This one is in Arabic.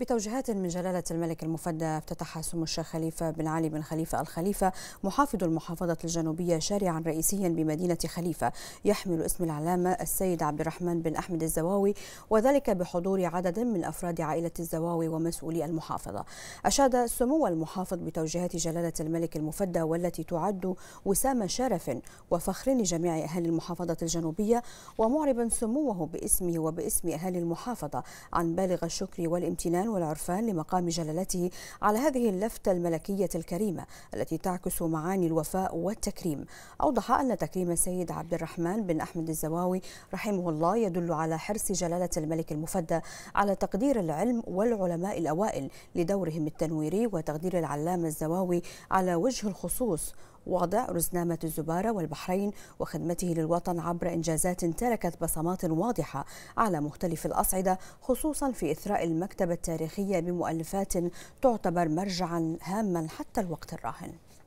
بتوجيهات من جلالة الملك المفدى افتتح سمو الشيخ خليفة بن علي بن خليفة الخليفة محافظ المحافظة الجنوبية شارعا رئيسيا بمدينة خليفة يحمل اسم العلامة السيد عبد الرحمن بن أحمد الزواوي وذلك بحضور عدد من أفراد عائلة الزواوي ومسؤولي المحافظة أشاد سمو المحافظ بتوجيهات جلالة الملك المفدى والتي تعد وسام شرف وفخر لجميع أهل المحافظة الجنوبية ومعربا سموه باسمه وباسم أهل المحافظة عن بالغ الشكر والامتنان والعرفان لمقام جلالته على هذه اللفتة الملكية الكريمة التي تعكس معاني الوفاء والتكريم أوضح أن تكريم السيد عبد الرحمن بن أحمد الزواوي رحمه الله يدل على حرص جلالة الملك المفدى على تقدير العلم والعلماء الأوائل لدورهم التنويري وتقدير العلامة الزواوي على وجه الخصوص وضع رزنامة الزبارة والبحرين وخدمته للوطن عبر إنجازات تركت بصمات واضحة على مختلف الأصعدة خصوصا في إثراء المكتبة التاريخية بمؤلفات تعتبر مرجعا هاما حتى الوقت الراهن